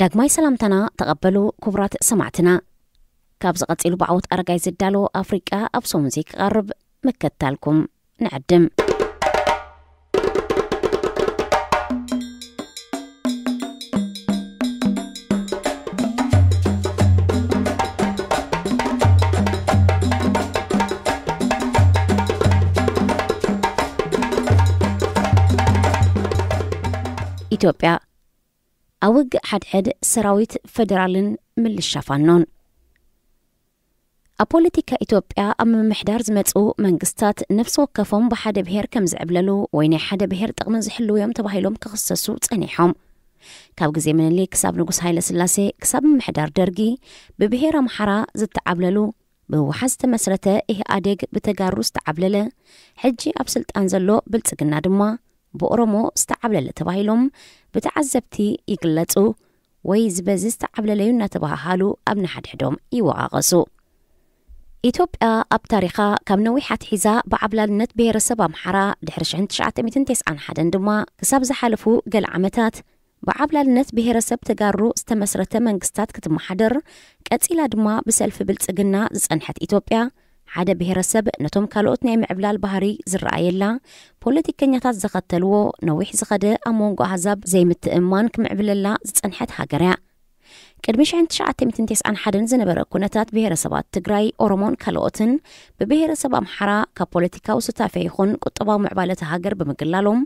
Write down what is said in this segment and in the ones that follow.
ዳግማይ ሰላምታና ተቐበሉ ክቡራት ሰማዕትና ካብ ዝቐፂሉ ብዓወት ኣረጋይ ዝዳሎ ኣፍሪቃ ኣብ ሶሙዚ ክቐርብ ምከታልኩም ንዕድም ኢትዮጵያ ኣብ ውግእ ሓድሕድ ሰራዊት ፈደራልን ምልሻ ፋኖን ኣብ ፖለቲካ ኢትዮጵያ ኣብ ምምሕዳር ዝመፁ መንግስትታት ነፍሲ ወከፎም ብሓደ ብሄር ከም ዝዕብለሉ ወይ ናይ ሓደ ብሄር ጥቕሚ ዝሕልው እዮም ተባሂሎም ክኽሰሱ ጸኒሖም ካብ ግዜ መንሊ ክሳብ ንጉስ ሃይለ ስላሴ ክሳብ ምምሕዳር ደርጊ ብብሄር ኣምሓራ ዝተዓብለሉ ብህወሓት ዝተመስረተ ኢህኣዴግ ብተጋሩ ዝተዓብለለ ሕጂ ኣብ ስልጣን ዘሎ ብልፅግና ድማ ብኦሮሞ ዝተዓብለለ ተባሂሎም ብተዓዘብቲ ይግለጹ ወይ ዝበዚ ዝተዓብለለዩ እናተባሃሃሉ ኣብ ንሓድሕዶም ይወቓቐሱ ኢትዮጵያ ኣብ ታሪኻ ካብ ነዊሓት ሒዛ ብዓብላልነት ብሄረሰብ ኣምሓራ ድሕሪ 1991 ድማ ክሳብ ዝሓለፉ ገለ ዓመታት ብዓብላልነት ብሄረሰብ ተጋሩ ዝተመስረተ መንግስታት ክትመሓደር ቀፂላ ድማ ብሰልፊ ብልፅግና ዝፀንሐት ኢትዮጵያ ሓደ ብሄረሰብ ነቶም ካልኦት ናይ ምዕብላል ባህሪ ዝረኣየላ ፖለቲከኛታት ዘኸተልዎ ነዊሕ ዝኸደ ኣብ መንጎ ኣሕዛብ ዘይምትእማን ክምዕብለላ ዝፀንሐት ሃገር እያ ቅድሚ 1991 ዝነበረ ኩነታት ብሄረሰባት ትግራይ ኦሮሞን ካልኦትን ብብሄረሰብ ኣምሓራ ካብ ፖለቲካዊ ስታፈ ይኹን ቁጠባዊ ምዕባለቲ ሃገር ብምግላሎም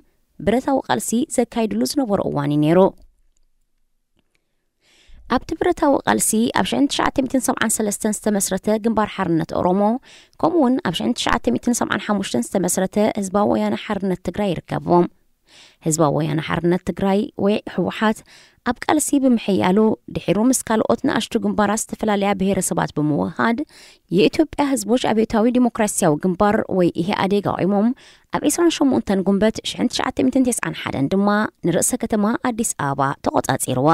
ብረታዊ ቃልሲ ዘካይድሉ ዝነበሩ እዋን እዩ ነይሩ ኣብቲ ብረታዊ ቃልሲ ኣብ 1973 ዝተመስረተ ግንባር ሓርነት ኦሮሞ ከምኡውን ኣብ 1975 ዝተመስረተ ህዝባዊ ወያነ ሓርነት ትግራይ ይርከብዎም ህዝባዊ ወያነ ሓርነት ትግራይ ወይ ሕወሓት ኣብ ቃልሲ ብምሕያሉ ድሒሩ ምስ ካልኦት ንኣሽቱ ግንባራት ዝተፈላለያ ብሄረሰባት ብምውሃድ የኢትዮጵያ ህዝቦች ኣብዮታዊ ዲሞክራሲያዊ ግንባር ወይ ኢህኣዴግ ኣቂሞም ኣብ 28 ጉንበት 1991 ድማ ንርእሰ ከተማ ኣዲስ ኣበባ ተቆፃፂርዋ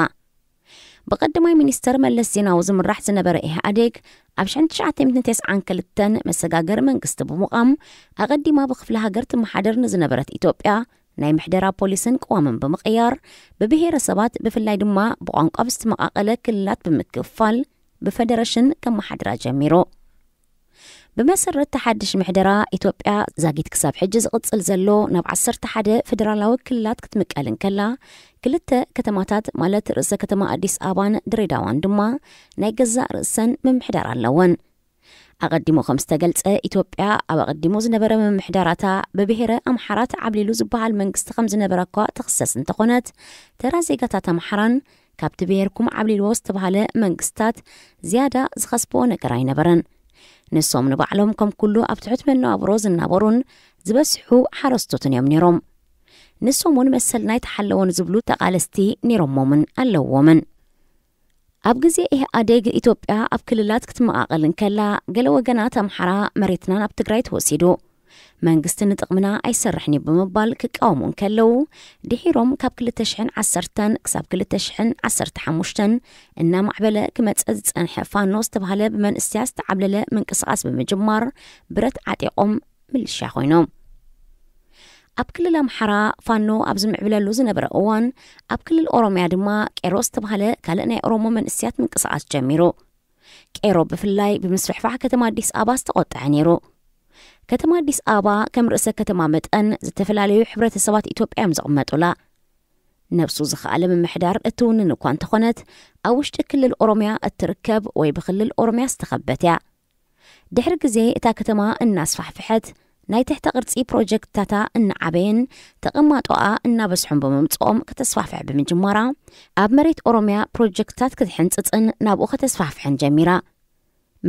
بقدماي منستر ملس زيناو زمن راح زنبر إيها أديك أبشان تشعة تمتن تيس عن كلتن مساقاقر من قست بمقام أغدي ما بخفلها قرت محادر نزنبرت إيتوبيا ناي محدرا بوليسن قوامن بمقيار ببهير سبات بفلاي دما بوانق أبست مقاقلة كلات بمكفال بفدرشن كم محادرا جميرو ብመሰረት ተሓድሽ ምሕደራ ኢትዮጵያ ዛጊት ክሳብ ሕጂ ዝቕፅል ዘሎ ናብ 11 ፌደራላዊ ክልላት ክትምቀልን ከላ ክልተ ከተማታት ማለት ርእሰ ከተማ ኣዲስ ኣበባን ድሬዳዋን ድማ ናይ ገዛእ ርእሰን ምምሕዳር ኣለወን ኣቐዲሙ ከም ዝተገልጸ ኢትዮጵያ ኣብ ኣቐዲሙ ዝነበረ ምምሕዳራታ ብብሔረ ኣምሓራት ዓብሊሉ ዝበሃል መንግስቲ ከም ዝነበረ እኳ ትኽሰስ እንተኾነት ተራ ዜጋታት ኣምሓራን ካብቲ ብሔርኩም ዓብሊልዎ ዝተባሃለ መንግስትታት ዝያዳ ዝኸስብኦ ነገር ኣይነበረን ንሶም ንባዕሎም ከም ኩሉ ኣብቲ ሕትመ እናባብሮ ዝናበሩን ዝበስሑ ሓረስቶትን እዮም ነይሮም ንሶም እውን መሰል ናይ ተሓለወን ዝብሉ ተቓለስቲ ነይሮሞምን ኣለዎምን ኣብ ግዜ ኢህኣደግ ኢትዮጵያ ኣብ ክልላት ክትመቓቐልን ከላ ገለ ወገናት ኣምሓራ መሬትና ናብ ትግራይ ተወሲዱ መንግስቲ ንጥቕምና ኣይሰርሕን እዩ ብምባል ክቃወሙን ከለዉ ድሒሮም ካብ 210 ክሳብ 215 እናማዕበለ ክመፀ ዝፀንሐ ፋኖ ዝተባሃለ ብመንእስትያ ዝተዓብለለ ምንቅስቓስ ብምጅማር ብረት ዓጢቖም ምልሻ ኮይኖም ኣብ ክልል ኣምሓራ ፋኖ ኣብ ዝምዕብለሉ ዝነበረ እዋን ኣብ ክልል ኦሮምያ ድማ ቄሮ ዝተባሃለ ካልእ ናይ ኦሮሞ መንእስያት ምንቅስቓስ ጀሚሩ ቄሮ ብፍላይ ብምስፍሕፋሕ ከተማ ኣዲስ ኣበባ ዝተቆጥዐ ነይሩ كتما ديس آبا كم رأسة كتما متأن زتفل عليو حبرة سوات إتوب إم زغمات ولا نفسو زخالة من محدار التون نكوان تخونت أوش تكل الأورميا التركب ويبخل الأورميا استخبتا دحر قزي إتا كتما الناس فحفحت ناي تحت غرتسي بروجكت تاتا إن عبين تغمات وقا إن بس حنب ممتقوم كتسفافح بمجمارا أب مريت أورميا بروجكت تات كتحنت إن نابو كتسفافح جميرا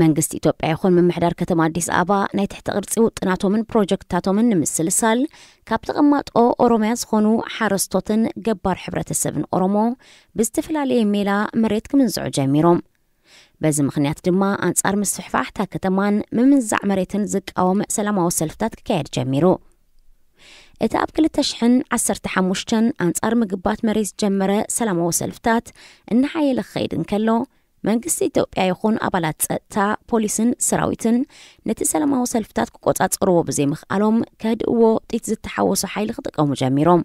መንግስቲ ኢትዮጵያ ይኹን ምምሕዳር ከተማ ኣዲስ ኣበባ ናይ ትሕቲ ቅርፂ ውጥናቶምን ፕሮጀክትታቶምን ንምስልሳል ካብ ተቐማጦ ኦሮምያ ዝኾኑ ሓረስቶትን ገባር ሕብረተሰብን ኦሮሞ ብዝተፈላለየ ሜላ መሬት ክምንዝዑ ጀሚሮም በዚ ምክንያት ድማ ኣንጻር ምስፍሕፋሕታ ከተማን ምምንዛዕ መሬትን ዝቃወም ሰላማዊ ሰልፍታት ክካየድ ጀሚሩ እቲ ኣብ 215 ኣንጻር ምግባት መሬት ዝጀመረ ሰላማዊ ሰልፍታት እናሓየለ ክኸይድ እንከሎ መንግስቲ ኢትዮጵያ ይኹን ኣባላት ፀጥታ ፖሊስን ሰራዊትን ነቲ ሰላማዊ ሰልፍታት ክቆፃፀርዎ ብዘይምኽኣሎም ከህድእዎ ጢት ዝተሓወሶ ሓይሊ ክጥቀሙ ጀሚሮም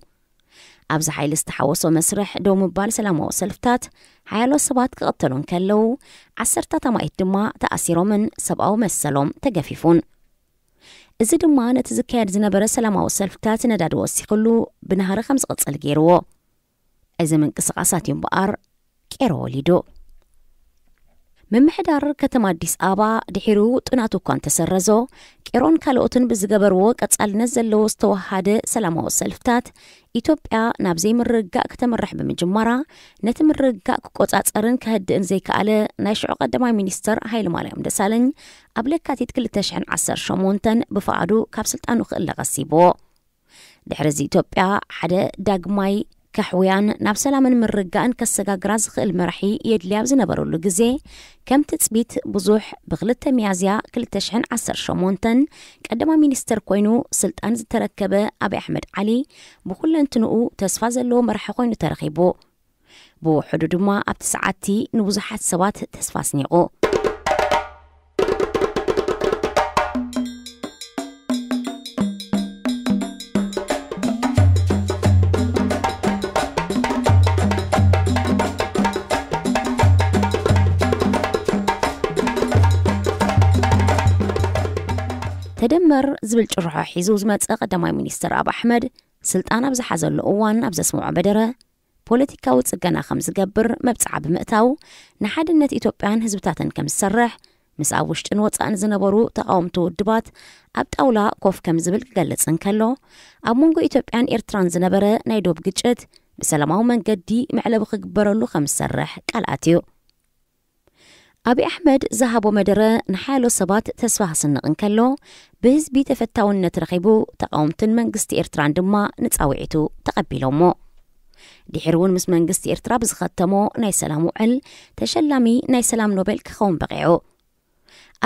ኣብዚ ሓይሊ ዝተሓወሶ መስርሕ ደው ምባል ሰላማዊ ሰልፍታት ሓያሎ ሰባት ክቕተሉን ከለዉ ዓሰርታ ተማኢት ድማ ተኣሲሮምን ሰብኣዊ መሰሎም ተገፊፉን እዚ ድማ ነቲ ዝካየድ ዝነበረ ሰላማዊ ሰልፍታት ነዳዲ ወሲኽሉ ብናሃሪ ከም ዝቕፅል ገይርዎ እዚ ምንቅስቓሳት እዩ እምበኣር ቀይሮ ወሊዱ ምምሕዳር ከተማ ኣዲስ ኣበባ ድሒሩ ጥናት እኳ እንተሰረዞ ቄሮን ካልኦትን ብዝገበርዎ ቀጻልነት ዘለዎ ዝተወሃደ ሰላማዊ ሰልፍታት ኢትዮጵያ ናብ ዘይምርግጋእ ክተመርሕ ብምጅመራ ነቲ ምርግጋእ ክቆጻጸርን ከህድእን ዘይከኣለ ናይ ሽዑ ቀዳማይ ሚኒስትር ሃይለማርያም ደሳለኝ ኣብ ለካቲት 218 ብፍቓዱ ካብ ስልጣኑ ክእለ ቀሲብዎ ድሕሪ እዚ ኢትዮጵያ ሓደ ዳግማይ كحويان ناب سلامن من رقان كسقا قراز خيل مرحي يدلي أبزي نبرولو قزي كم تتسبيت بزوح بغلطة ميازيا كل تشحن عصر شومونتن كأدما مينيستر كوينو سلطان زتركبة أبي أحمد علي بكل انتنقو تسفاز اللو مرحي كوينو ترغيبو بو حدود ما أبت ساعتي سوات تسفاز نيقو ዝብል ጭርሖ ሒዙ ዝመፀ ቀዳማይ ሚኒስትር ኣብ ኣሕመድ ስልጣን ኣብ ዝሓዘሉ እዋን ኣብ ዘስምዖ በደረ ፖለቲካዊ ፅገና ከም ዝገብር መብፅዓ ብምእታው ንሓድነት ኢትዮጵያን ህዝብታትን ከም ዝሰርሕ ምስ ኣብ ውሽጥን ወፃእን ዝነበሩ ተቃውምቲ ውድባት ኣብ ጣውላ ኮፍ ከም ዝብል ክገልፅን ከሎ ኣብ መንጎ ኢትዮጵያን ኤርትራን ዝነበረ ናይ ዶብ ግጭት ብሰላማዊ መንገዲ መዕለቢ ክግበረሉ ከም ዝሰርሕ ቃልኣት እዩ ኣብ ኣሕመድ ዝሃቦ መደረ ንሓያሎ ሰባት ተስፋ ክስንቕን ከሎ ብህዝቢ ተፈታውነት ረኺቡ ተቃውምትን መንግስቲ ኤርትራን ድማ ንፃውዒቱ ተቐቢሎሞ ድሕሪ እውን ምስ መንግስቲ ኤርትራ ብዝኸተሞ ናይ ሰላም ውዕል ተሸላሚ ናይ ሰላም ኖቤል ክኸውን በቂዑ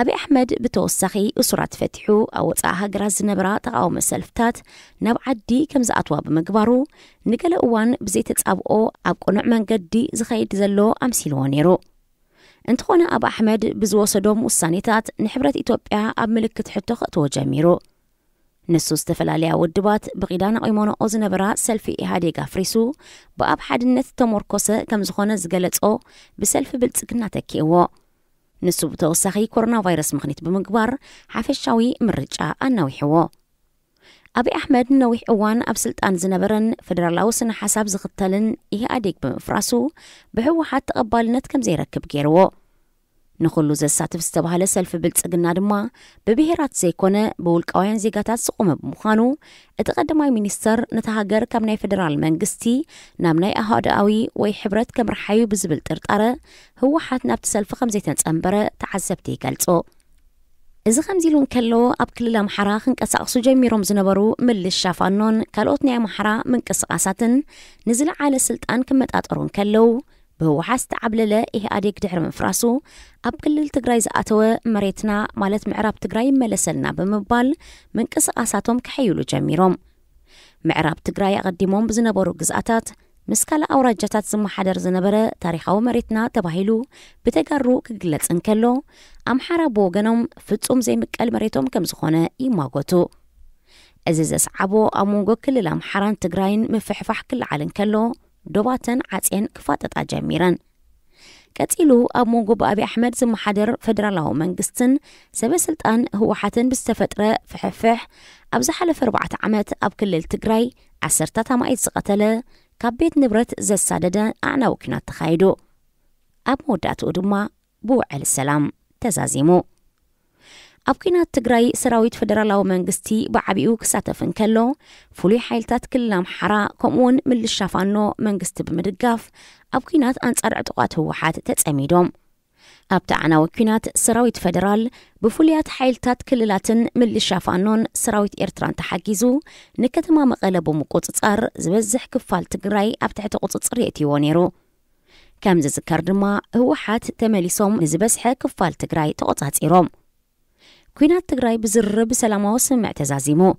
ኣብ ኣሕመድ ብተወሳኺ እሱራት ፈቲሑ ኣብ ወፃኢ ሃገራት ዝነበራ ተቃወመ ሰልፍታት ናብ ዓዲ ከም ዝኣትዋ ብምግባሩ ንገለ እዋን ብዘይተፃብኦ ኣብ ቅኑዕ መንገዲ ዝኸይድ ዘሎ ኣምሲልዎ ነይሩ እንተኾነ ኣብ ኣሕመድ ብዝወሰዶም ውሳኔታት ንሕብረት ኢትዮጵያ ኣብ ምልክት ሕቶ ክእትዎ ጀሚሩ ንሱ ዝተፈላለያ ውድባት ብቂዳና ቆይሞኖኦ ዝነበራ ሰልፊ ኢህዴግ ኣፍሪሱ ብኣብ ሓድነት ተመርኮሰ ከም ዝኾነ ዝገለጾ ብሰልፊ ብልፅግና ተኪእዎ ንሱ ብተወሳኺ ኮሮና ቫይረስ ምኽኒት ብምግባር ሓፈሻዊ ምርጫ ኣናዊሕዎ ኣብዪ ኣሕመድ ንነዊሕ እዋን ኣብ ስልጣን ዝነበረን ፈደራላዊ ስነ ሓሳብ ዝኽተልን ኢህኣዴግ ብምፍራሱ ብሕወሓት ተቐባልነት ከም ዘይረክብ ገይርዎ ንኹሉ ዘሳትፍ ዝተባሃለ ሰልፊ ብልፅግና ድማ ብብሄራት ዘይኮነ ብውልቃውያን ዜጋታት ዝቆመ ብምዃኑ እቲ ቀዳማይ ሚኒስተር ነቲ ሃገር ካብ ናይ ፈደራል መንግስቲ ናብ ናይ ኣህደኣዊ ወይ ሕብረት ከምርሓዩ ብዝብል ጥርጣረ ህወሓት ናብቲ ሰልፊ ከም ዘይተፀንበረ ተዓዘብቲ ይገልጾ እዚ ከምዚ ኢሉ እንከሎ ኣብ ክልል ኣምሓራ ክንቀሳቕሱ ጀሚሮም ዝነበሩ ምልስ ሻፋኖን ካልኦት ናይ ኣምሓራ ምንቅስቓሳትን ንዝለዓለ ስልጣን ክመጣጠሩ እንከለዉ ብህወሓስ ዝተዓብለለ ኢህኣዴግ ድሕሪ ምፍራሱ ኣብ ክልል ትግራይ ዝኣተወ መሬትና ማለት ምዕራብ ትግራይ ይመለሰልና ብምባል ምንቅስቓሳቶም ክሕይሉ ጀሚሮም ምዕራብ ትግራይ ኣቐዲሞም ብዝነበሩ ግዝኣታት ምስ ካልእ ኣውራጃታት ዝመሓደር ዝነበረ ታሪኻዊ መሬትና ተባሂሉ ብተጋሩ ክግለጽ እንከሎ ኣምሓራ ብወገኖም ፍጹም ዘይምቀል መሬቶም ከም ዝኾነ ይማጎቱ እዚ ዘሰዓቦ ኣብ መንጎ ክልል ኣምሓራን ትግራይን ምፍሕፋሕ ክለዓል እንከሎ ዶባትን ዓፅን ክፋጠጣ ጀሚረን ቀፂሉ ኣብ መንጎ ብኣቢ ኣሕመድ ዝመሓደር ፈደራላዊ መንግስትን ሰበስልጣን ህወሓትን ብዝተፈጥረ ፍሕፍሕ ኣብ ዝሓለፈ 4 ዓመት ኣብ ክልል ትግራይ ዓሰርታት ኣማኢት ዝቐተለ ካብ ቤት ንብረት ዘሳደደ ኣዕናዊ ኩናት ተኻይዱ ኣብ መወዳእትኡ ድማ ብውዕል ሰላም ተዛዚሙ ኣብ ኩናት ትግራይ ሰራዊት ፈደራላዊ መንግስቲ ብዓብኡ ክሳተፍ እንከሎ ፍሉይ ሓይልታት ክልል ኣምሓራ ከምኡውን ምልሻ ፋኖ መንግስቲ ብምድጋፍ ኣብ ኩናት ኣንጻር ዕጡቋት ህወሓት ተጸሚዶም ኣብ ተዓናዊ ኩናት ሰራዊት ፈደራል ብፍሉያት ሓይልታት ክልላትን ምልሻ ፋኖን ሰራዊት ኤርትራን ተሓጊዙ ንከተማ መቐለ ብምቁፅጻር ዝበዝሕ ክፋል ትግራይ ኣብ ትሕቲ ቁፅፅር የእትይዎ ነይሩ ከም ዝዝከር ድማ ህወሓት ተመሊሶም ንዝበዝሐ ክፋል ትግራይ ተቆጻጺሮም كينات تقراي بزرب سلام وسم اعتزازيمو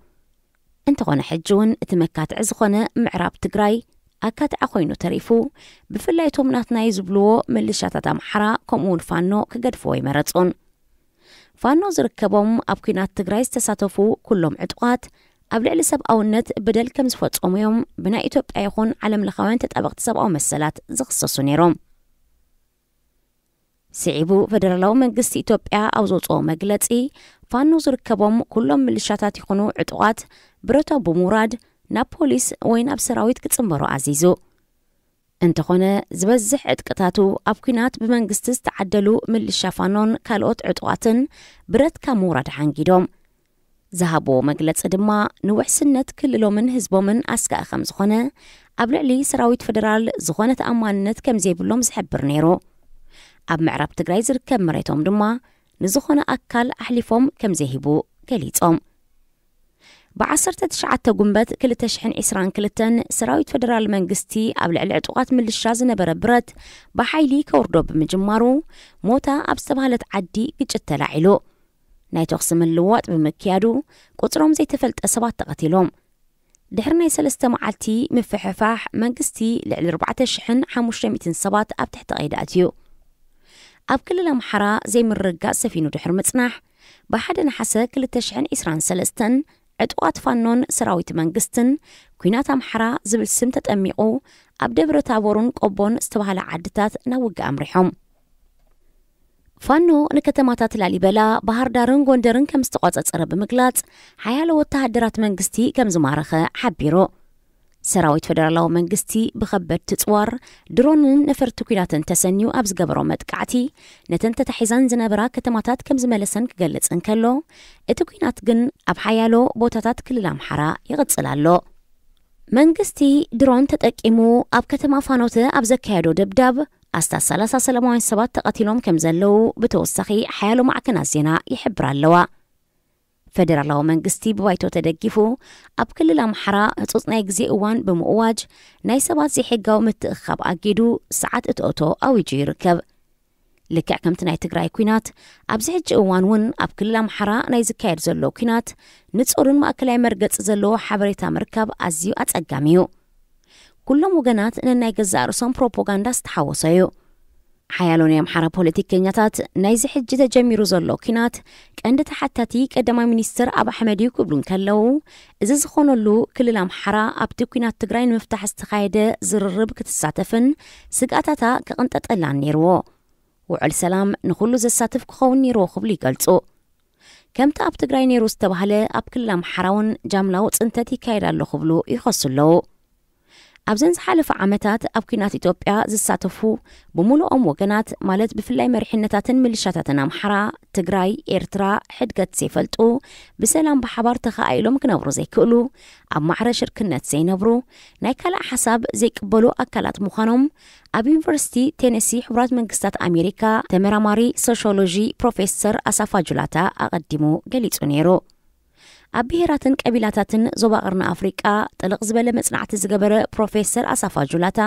انت غون حجون تمكات عزغون معراب تقراي اكات اخوينو تريفو بفلاي تومنات نايز بلو من لشاتة محرا كومون فانو كقد فوي مرتون فانو زركبوم اب كينات تقراي استساتفو كلهم عدقات اب لعلي سب اونت بدل كمس فوت اميوم بنا ايتوب ايخون عالم لخوان تتابغت سب او مسالات زخصصو ስዒቡ ፈደራላዊ መንግስቲ ኢትዮጵያ ኣብ ዘውፅኦ መግለጺ ፋኖ ዝርከቦም ኩሎም ምልሻታት ይኹኑ ዕጡቓት ብረቶ ብምውራድ ናብ ፖሊስ ወይ ናብ ሰራዊት ክጽምበሩ ኣዚዙ እንተኾነ ዝበዝሕ ዕጥቅታቱ ኣብ ኩናት ብመንግስቲ ዝተዓደሉ ምልሻ ፋኖን ካልኦት ዕጡቓትን ብረት ካብ ምውራድ ሓንጊዶም ዝሃቦ መግለፂ ድማ ንውሕስነት ክልሎምን ህዝቦምን ኣስካእ ከም ዝኾነ ኣብ ልዕሊ ሰራዊት ፈደራል ዝኾነ ተኣማንነት ከም ዘይብሎም ዝሕብር ነይሩ ኣብ ምዕራብ ትግራይ ዝርከብ መሬቶም ድማ ንዝኾነ ኣካል ኣሕሊፎም ከም ዘይሂቡ ገሊፆም ብ19 ጉንበት 222 ሰራዊት ፈደራል መንግስቲ ኣብ ልዕሊ ዕጡቓት ምልሻ ዝነበረ ብረት ብሓይሊ ከወርዶ ብምጅማሩ ሞታ ኣብ ዝተባህለት ዓዲ ግጭት ተላዒሉ ናይ ተኽሲ ምልዋጥ ብምክያዱ ቁፅሮም ዘይተፈልጠ ሰባት ተቐቲሎም ድሕሪ ናይ ሰለስተ መዓልቲ ምፍሕፋሕ መንግስቲ ልዕሊ 4500 ሰባት ኣብ ትሕቲ ቀይዲ ኣትዩ ኣብ ክልል ኣምሓራ ዘይምርጋእ ሰፊኑ ድሕሪ ምጽናሕ ብሓደ ናሓሰ 223 ዕጡቓት ፋኖን ሰራዊት መንግስትን ኩናት ኣምሓራ ዝብል ስም ተጠሚቑ ኣብ ደብረ ታቦርን ቆቦን ዝተባህለ ዓድታት ናብ ውግእ ኣምሪሖም ፋኖ ንከተማታት ላሊበላ ባህር ዳርን ጎንደርን ከም ዝተቆፀፀረ ብምግላጽ ሓያሎ ወተሃደራት መንግስቲ ከም ዝማረኸ ሓቢሩ ሰራዊት ፈደራላዊ መንግስቲ ብኸበድቲ ፅዋር ድሮንን ነፈርቲ ኩናትን ተሰኒዩ ኣብ ዝገበሮ መጥቃዕቲ ነተን ተታሒዛን ዝነበራ ከተማታት ከም ዝመለሰን ክገልጽ እንከሎ እቲ ኩናት ግን ኣብ ሓያሎ ቦታታት ክልል ኣምሓራ ይቕጽል ኣሎ መንግስቲ ድሮን ተጠቂሙ ኣብ ከተማ ፋኖተ ኣብ ዘካየዶ ደብዳብ ኣስታት 30 ሰላማውያን ሰባት ተቐቲሎም ከም ዘለዉ ብተወሳኺ ሓያሎ ማዕከናት ዜና ይሕብር ኣለዋ ፈደራላዊ መንግስቲ ብባይቶ ተደጊፉ ኣብ ክልል ኣምሓራ ህፁፅ ናይ ግዜ እዋን ብምእዋጅ ናይ ሰባት ዘይሕጋዊ ምትእኽኻብ ኣጊዱ ሰዓት እትእቶ ኣውጁ ይርከብ ልክዕ ከምቲ ናይ ትግራይ ኩናት ኣብዚ ሕጂ እዋን እውን ኣብ ክልል ኣምሓራ ናይ ዝካየድ ዘሎ ኩናት ንጹርን ማእከላይ መርገፂ ዘለዎ ሓበሬታ ምርካብ ኣዝዩ ኣጸጋሚ እዩ ኩሎም ወገናት ነናይ ገዛእ ርእሶም ፕሮፓጋንዳ ዝተሓወሰ እዩ ሓያሎን ናይ ኣምሓራ ፖለቲከኛታት ናይዚ ሕጂ ተጀሚሩ ዘሎ ኩናት ቀንዲ ተሓታቲ ቀዳማይ ሚኒስትር ኣብ ኣሕመድ እዩ ክብሉን ከለዉ እዚ ዝኾነሉ ክልል ኣምሓራ ኣብቲ ኩናት ትግራይ ንምፍታሕ ዝተኻየደ ዝርርብ ክትሳተፍን ስጋታታ ክቕንጠጠላን ነይርዎ ውዕል ሰላም ንኩሉ ዘሳትፍ ክኸውን ነይርዎ ክብሉ ይገልጹ ከምቲ ኣብ ትግራይ ነይሩ ዝተባህለ ኣብ ክልል ኣምሓራ እውን ጃምላዊ ፅንተት ይካየዳ ኣሎ ክብሉ ይኸሱ ኣለዉ ኣብዘን ዝሓለፈ ዓመታት ኣብ ኩናት ኢትዮጵያ ዝሳተፉ ብምሉኦም ወገናት ማለት ብፍላይ መሪሕነታትን ምልሻታትን ኣምሓራ ትግራይ ኤርትራ ሕድገት ዘይፈልጡ ብሰላም ብሓባር ተኸኣኢሎም ክነብሩ ዘይክእሉ ኣብ ማዕረ ሽርክነት ዘይነብሩ ናይ ካልእ ሓሳብ ዘይቅበሉ ኣካላት ምዃኖም ኣብ ዩኒቨርሲቲ ቴነሲ ሕቡራት መንግስታት ኣሜሪካ ተመራማሪ ሶሽሎጂ ፕሮፌሰር ኣሳፋ ጁላታ ኣቐዲሙ ገሊጹ ነይሩ ኣብ ብሄራትን ቀቢላታትን ዞባ ቅርኒ ኣፍሪቃ ጥልቕ ዝበለ መፅናዕቲ ዝገበረ ፕሮፌሰር ኣሳፋ ጁላታ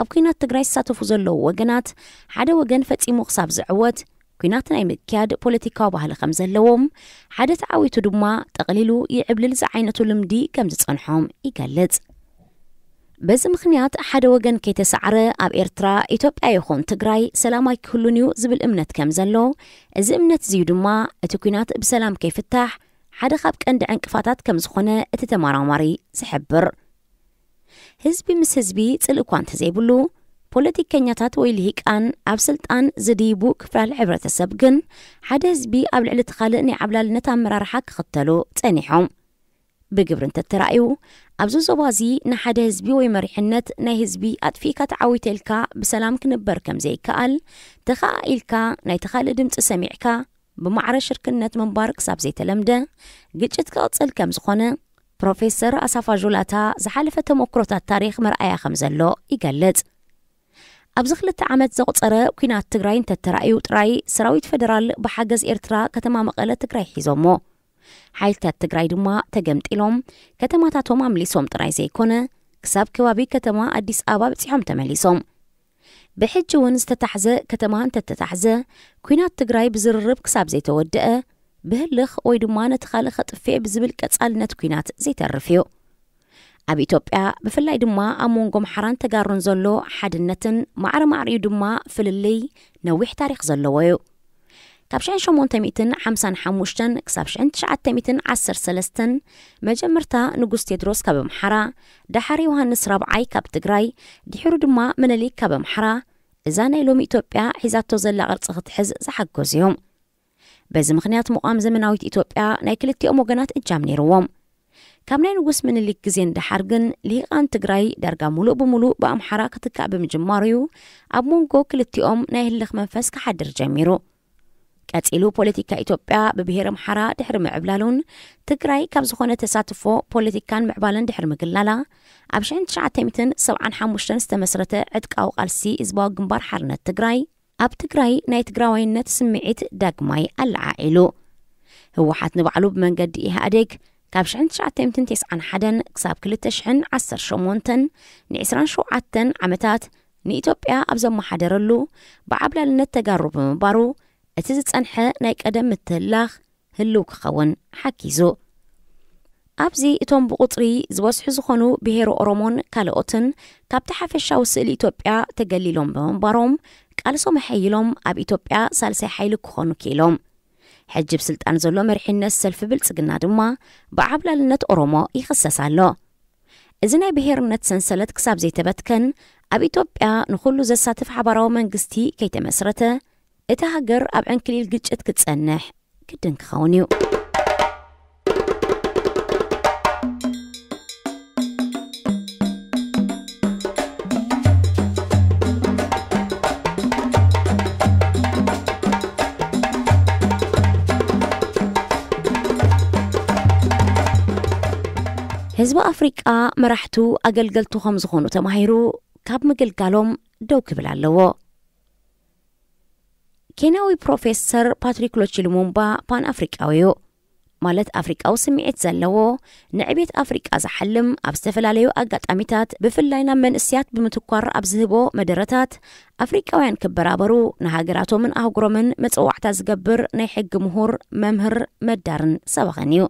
ኣብ ኩናት ትግራይ ዝሳተፉ ዘለዉ ወገናት ሓደ ወገን ፈፂሙ ክሳብ ዝዕወት ኩናት ናይ ምክያድ ፖለቲካዊ ባህሊ ከም ዘለዎም ሓደ ተዓዊቱ ድማ ጠቕሊሉ ይዕብልል ዝዓይነቱ ልምዲ ከም ዝፀንሖም ይገልጽ በዚ ምክንያት ሓደ ወገን ከይተሰዕረ ኣብ ኤርትራ ኢትዮጵያ ይኹን ትግራይ ሰላማይ ክህሉን እዩ ዝብል እምነት ከም ዘሎ እዚ እምነት እዚዩ ድማ እቲ ኩናት ብሰላም ከይፍታሕ ሓደ ካብ ቀንዲ ዕንቅፋታት ከም ዝኾነ እቲ ተመራማሪ ዝሕብር ህዝቢ ምስ ህዝቢ ፅልእ እኳ እንተዘይብሉ ፖለቲከኛታት ወይ ልሂቃን ኣብ ስልጣን ዝድይቡ ክፍላል ሕብረተሰብ ግን ሓደ ህዝቢ ኣብ ልዕሊ እቲ ካልእ ናይ ዓብላልነት ኣመራርሓ ክኽተሉ ፀኒሖም ብግብሪ እንተተራእዩ ኣብዚ ዞባ እዚ ንሓደ ህዝቢ ወይ መሪሕነት ናይ ህዝቢ ኣጥፊእካ ተዓዊተልካ ብሰላም ክንበር ከም ዘይከኣል ተኸኣኢልካ ናይቲ ካልእ ድምፂ ሰሚዕካ بمعرة شركنات منبارك ساب زي تلمدة قلت كأوصل كم زخونة بروفيسور أصافة جولاتا زحالفة مكروتا التاريخ مرأي خمزلو يقلد أبزخ لتعامت زغط أرى وكينات تقرأين تترأي وترأي سراويت فدرال بحاجز إرترا كتما مقالة تقرأي حيزومو حيث تتقرأي دوما تجمت إلوم كتما تاتوم عمليسوم ترأي زيكونة كساب كوابي كتما أديس أبا بتسيحوم تمليسوم ብሕጂ እውን ዝተታሕዘ ከተማ እንተተታሕዘ ኩናት ትግራይ ብዝርርብ ክሳብ ዘይተወድአ ብህልኽ ወይ ድማ ነቲ ካልእ ኸጥፍእ ብዝብል ቀጻልነት ኩናት ዘይተርፍ እዩ ኣብ ኢትዮጵያ ብፍላይ ድማ ኣብ መንጎ ምሓራን ተጋሩን ዘሎ ሓድነትን ማዕረ ማዕርኡ ድማ ፍልልይ ነዊሕ ታሪክ ዘለዎ እዩ ካብ 1800 55 ክሳብ 1913 መጀመርታ ንጉስ ቴድሮስ ካብ ኣምሓራ ዳሓር ዮሃንስ ራብዓይ ካብ ትግራይ ድሕሩ ድማ ምንሊክ ካብ ኣምሓራ እዛ ናይ ሎሚ ኢትዮጵያ ሒዛቶ ዘላ ቅርፂ ክትሕዝ ዝሓገዙ እዮም በዚ ምክንያት ምቋም ዘመናዊት ኢትዮጵያ ናይ ክልቲኦም ወገናት እጃም ነይርዎም ካብ ናይ ንጉስ ምንሊክ ግዜ እንዳሓር ግን ልሂቃን ትግራይ ዳርጋ ሙሉእ ብምሉእ ብኣምሓራ ክትካእ ብምጅማር እዩ ኣብ መንጎ ክልቲኦም ናይ ህልኽ መንፈስ ክሓድር ጀሚሩ ቀፂሉ ፖለቲካ ኢትዮጵያ ብብሄር ኣምሓራ ድሕሪ ምዕብላሉን ትግራይ ካብ ዝኾነ ተሳትፎ ፖለቲካን ምዕባልን ድሕሪ ምግላላ ኣብ 975 ዝተመስረተ ዕጥቃዊ ቃልሲ ህዝባዊ ግንባር ሓርነት ትግራይ ኣብ ትግራይ ናይ ትግራዋይነት ስምዒት ዳግማይ ኣለዓዒሉ ህወሓት ንባዕሉ ብመንገዲ ኢህኣዴግ ካብ 1991 ክሳብ 218 ን27 ዓመታት ንኢትዮጵያ ኣብ ዘመሓደረሉ ብዓብላልነት ተጋሩ ብምንባሩ እቲ ዝጸንሐ ናይ ቀደም ምትህላኽ ህልው ክኸውን ሓኪዙ ኣብዚ እቶም ብቁፅሪ ዝበዝሑ ዝኾኑ ብሄሮ ኦሮሞን ካልኦትን ካብቲ ሓፈሻዊ ስእሊ ኢትዮጵያ ተገሊሎም ብምንባሮም ቃልሶም ኣሐይሎም ኣብ ኢትዮጵያ ሳልሳይ ሓይሊ ክኾኑ ክኢሎም ሕጂ ብስልጣን ዘሎ መሪሕነት ሰልፊ ብልፅግና ድማ ብዓብላልነት ኦሮሞ ይኽሰስ ኣሎ እዚ ናይ ብሄርነት ሰንሰለት ክሳብ ዘይተበትከን ኣብ ኢትዮጵያ ንኹሉ ዘሳትፍ ሓባራዊ መንግስቲ ከይተመስረተ እታ ሃገር ኣብ ዕንክሊል ግጭት ክትጸንሕ ግድን ክኸውን እዩ ህዝቢ ኣፍሪቃ መራሕቱ ኣገልገልቱ ከም ዝኾኑ ተማሂሩ ካብ ምግልጋሎም ደው ክብል ኣለዎ ኬንያዊ ፕሮፌሰር ፓትሪክ ሎቺ ልሙምባ ፓን ኣፍሪቃዊ እዩ ማለት ኣፍሪቃዊ ስምዒት ዘለዎ ንዕቤት ኣፍሪቃ ዝሓልም ኣብ ዝተፈላለዩ ኣጋጣሚታት ብፍላይ ናብ መንእስያት ብምትኳር ኣብ ዝህቦ መደረታት ኣፍሪቃውያን ክበራበሩ ንሃገራቶምን ኣህጉሮምን መፀዋዕታት ዝገብር ናይ ሕጊ ምሁር መምህር መዳርን ሰበኸን እዩ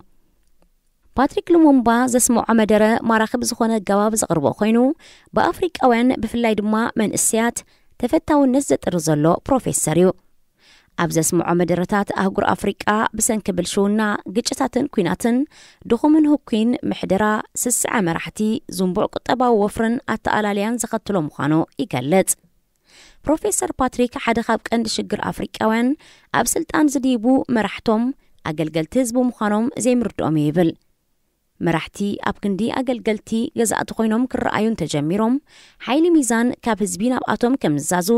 ፓትሪክ ሉሙምባ ዘስምዖ መደረ ማራኺ ዝኾነ ገባብ ዘቕርቦ ኮይኑ ብኣፍሪቃውያን ብፍላይ ድማ መንእስያት ተፈታውነት ዘጥሪ ዘሎ ፕሮፌሰር እዩ ኣብ ዘስምዖ መደረታት ኣህጉር ኣፍሪቃ ብሰንኪ ብልሽውና ግጭታትን ኩናትን ድኹምን ህኩይን ምሕደራ ስስዐ መራሕቲ ዝንቡዕ ቁጠባዊ ወፍርን ኣተኣላለያን ዘኸትሎ ምዃኑ ይገልጽ ፕሮፌሰር ፓትሪክ ሓደ ካብ ቀንዲ ሽግር ኣፍሪቃውያን ኣብ ስልጣን ዝድይቡ መራሕቶም ኣገልገልቲ ህዝቢ ምዃኖም ዘይምርድኦም ይብል መራሕቲ ኣብ ክንዲ ኣገልገልቲ ገዛእቲ ኮይኖም ክረኣዩን ተጀሚሮም ሓይሊ ሚዛን ካብ ህዝቢ ናብኣቶም ከም ዝዛዙ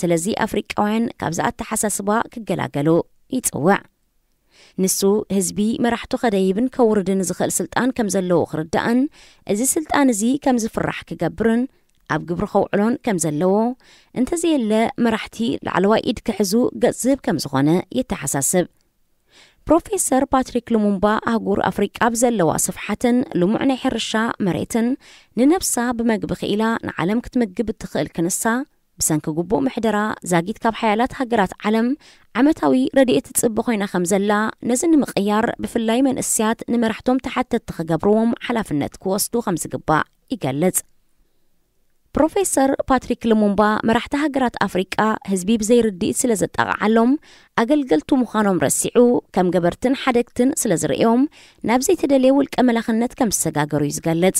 ስለዚ ኣፍሪቃውያን ካብዛ ኣተሓሳስባ ክገላገሉ ይፅውዕ ንሱ ህዝቢ መራሕቱ ኸደይብን ከውርድን ዝኽእል ስልጣን ከም ዘለዎ ክርዳእን እዚ ስልጣን እዚ ከም ዝፍራሕ ክገብርን ኣብ ግብሪ ከውዕሎን ከም ዘለዎ እንተዘየለ መራሕቲ ላዕለዋይ ኢድ ክሕዙ ገጽ ዝህብ ከም ዝኾነ ይተሓሳስብ بروفيسور باتريك لومومبا أهجور أفريق أبزل لوا صفحة لمعنى حرشة مريتن ننبسا بمقبخ إلى نعلم كتمقب التخيل كنسا بسنك قبو محدرة زاقيت كاب حيالات هجرات علم عمتاوي رديئة تسب خوينا خمزلا نزن مقيار بفلاي من السيات نمرحتم تحت تتخقبروهم النت كوستو خمس قباء يقلت ፕሮፌሰር ፓትሪክ ልሙምባ መራሕቲ ሃገራት ኣፍሪቃ ህዝቢ ብዘይ ርድኢት ስለ ዘጠቕዓሎም ኣገልገልቲ ምዃኖም ረሲዑ ከም ገበርትን ሓደግትን ስለ ዝርእዮም ናብ ዘይተደለየ ውልቀ መላኽነት ከም ዝሰጋገሩ እዩ ዝገልጽ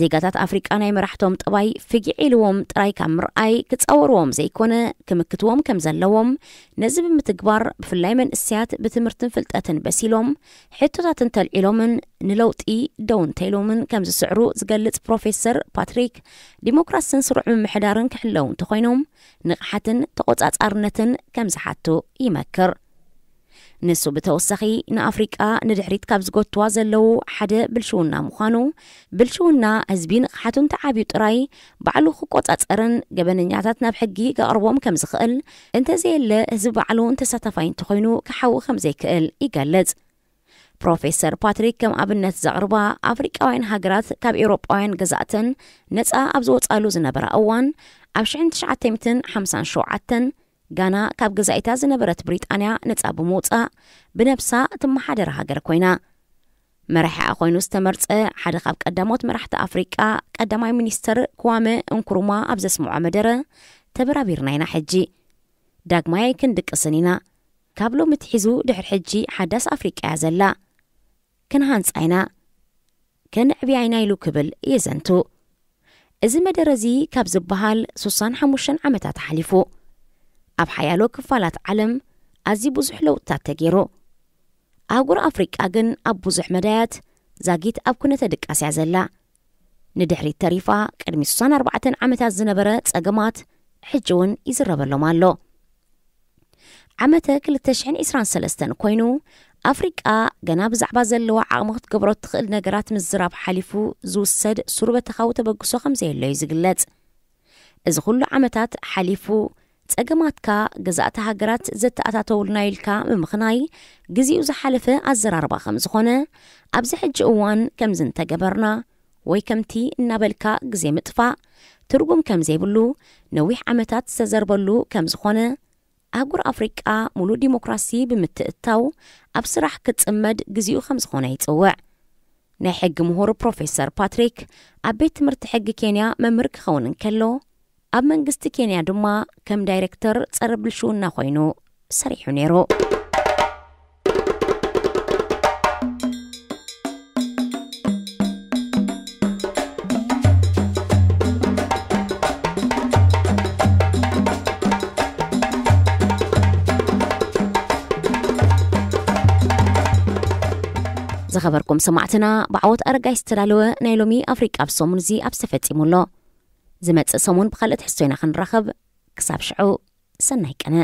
ዜጋታት ኣፍሪቃ ናይ መራሕቶም ጥባይ ፍጊዒልዎም ጥራይ ካብ ምርኣይ ክፀወርዎም ዘይኮነ ክምክትዎም ከም ዘለዎም ነዚ ብምትግባር ብፍላይ መንእስያት ብትምህርትን ፍልጠትን በሲሎም ሕቶታትን ተልዒሎምን ንለውጢ ደው እንተይሎምን ከም ዝስዕሩ ዝገልጽ ፕሮፌሰር ፓትሪክ ዲሞክራስን ስሩዕ ምምሕዳርን ክሕለው እንተኮይኖም ንቕሓትን ተቆጻጻርነትን ከም ዝሓቱ ይመክር ንሱ ብተወሳኺ ንኣፍሪቃ ንድሕሪት ካብ ዝጎትዋ ዘለው ሓደ ብልሽውና ምዃኑ ብልሽውና ህዝቢ ንቕሓቱን ተዓብዩ ጥራይ ባዕሉ ክቆፃፀርን ገበነኛታት ናብ ሕጊ ከቕርቦም ከም ዝኽእል እንተዘየለ ህዝቢ ባዕሉ እንተሳተፋይ እንተኮይኑ ክሓዊ ከም ዘይክእል ይገልጽ ፕሮፌሰር ፓትሪክ ከም ኣብነት ዘቕርባ ኣፍሪቃውያን ሃገራት ካብ ኤውሮጳውያን ገዛእተን ነፃ ኣብ ዝወፃሉ ዝነበረ እዋን ኣብ 1957 غانا كاب غزايتا زنبرت بريطانيا نتصابو موصا بنفسا تمحادر هاجر كوينا مرحى اخوينو استمرت حدا كاب قداموت مرحت افريكا قداماي مينستر كوامي انكروما ابزس معمدره تبرا بيرناينا حجي داغماي كندق سنينا كابلو متحزو دحر حجي حداس افريكا زلا كن هانس اينا كن عبي عينا يلو كبل يزنتو ازي مدرزي كاب زبهال سوسان حموشن عمتا تحليفو ኣብ ሓያሎ ክፋላት ዓለም ኣዝዩ ብዙሕ ለውጥታት ተገይሩ ኣህጉር ኣፍሪቃ ግን ኣብ ብዙሕ መዳያት ዛጊት ኣብ ኩነተ ድቃስ እያ ዘላ ንድሕሪት ተሪፋ ቅድሚ 64 ዓመታት ዝነበረ ጸገማት ሕጂ እውን ይዝረበሎም ኣሎ ዓመተ 223 ኮይኑ ኣፍሪቃ ገና ብዛዕባ ዘለዋ ዓቕሚ ክትገብሮ እትኽእል ነገራት ምዝራብ ሓሊፉ ዝውሰድ ሱር በተኻዊ ተበግሶ ከም ዘየሎ እዩ ዝግለጽ እዚ ኩሉ ዓመታት ሓሊፉ ጸገማትካ ገዛእቲ ሃገራት ዘተኣታተውልና ኢልካ ብምኽናይ ግዜኡ ዝሓለፈ ኣዘራርባ ከም ዝኾነ ኣብዚ ሕጂ እዋን ከምዚ እንተገበርና ወይ ከምቲ እናበልካ ግዜ ምጥፋእ ትርጉም ከም ዘይብሉ ነዊሕ ዓመታት ዝተዘርበሉ ከም ዝኾነ ኣህጉር ኣፍሪቃ ሙሉእ ዲሞክራሲ ብምትእታው ኣብ ስራሕ ክጽመድ ግዜኡ ከም ዝኾነ ይጽውዕ ናይ ሕጊ ምሁር ፕሮፌሰር ፓትሪክ ኣብ ቤት ትምህርቲ ሕጊ ኬንያ መምህር ክኸውን እንከሎ ኣብ መንግስቲ ኬንያ ድማ ከም ዳይረክተር ፀረ ብልሽውና ኮይኑ ሰሪሑ ነይሩ ዝኸበርኩም ሰማዕትና ብዓወት ኣረጋይ ዝተዳለወ ናይ ሎሚ ኣፍሪቃ ብሰሙን እዚ ኣብ ዝተፈፂሙ ኣሎ ዝመፅእ ሰሙን ብካልኦት ሕዝቶ ኢና ክንራኸብ ክሳብ ሽዑ ሰናይ ቀነ